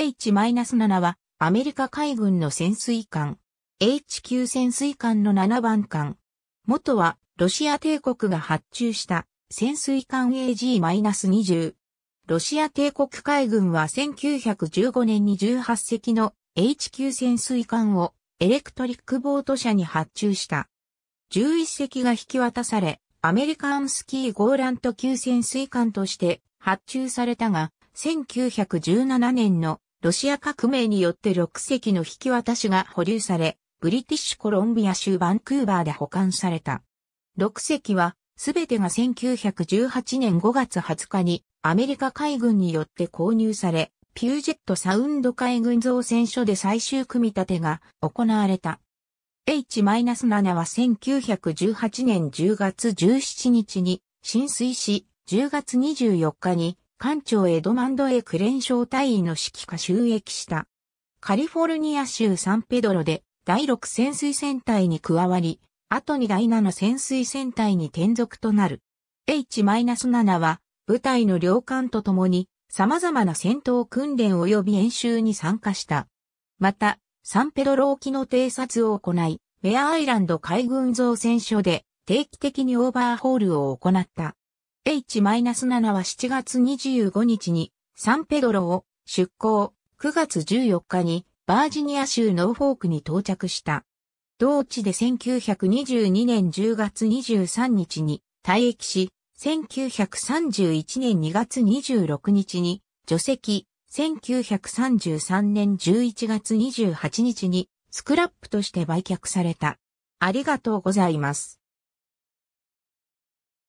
H-7 はアメリカ海軍の潜水艦。H9 潜水艦の7番艦。元はロシア帝国が発注した潜水艦 AG-20。ロシア帝国海軍は1915年に18隻の H9 潜水艦をエレクトリックボート社に発注した。11隻が引き渡され、アメリカンスキーゴーラント級潜水艦として発注されたが、1917年のロシア革命によって6隻の引き渡しが保留され、ブリティッシュコロンビア州バンクーバーで保管された。6隻は、すべてが1918年5月20日にアメリカ海軍によって購入され、ピュージェットサウンド海軍造船所で最終組み立てが行われた。H-7 は1918年10月17日に浸水し、10月24日に艦長エドマンド・エクレン小隊員の指揮下収益した。カリフォルニア州サンペドロで第6潜水戦隊に加わり、後に第7潜水戦隊に転属となる。H-7 は部隊の両艦と共に様々な戦闘訓練及び演習に参加した。また、サンペドロ沖の偵察を行い、メアアイランド海軍造船所で定期的にオーバーホールを行った。H-7 は7月25日にサンペドロを出港、9月14日にバージニア州ノーフォークに到着した。同地で1922年10月23日に退役し、1931年2月26日に除籍、1933年11月28日にスクラップとして売却された。ありがとうございます。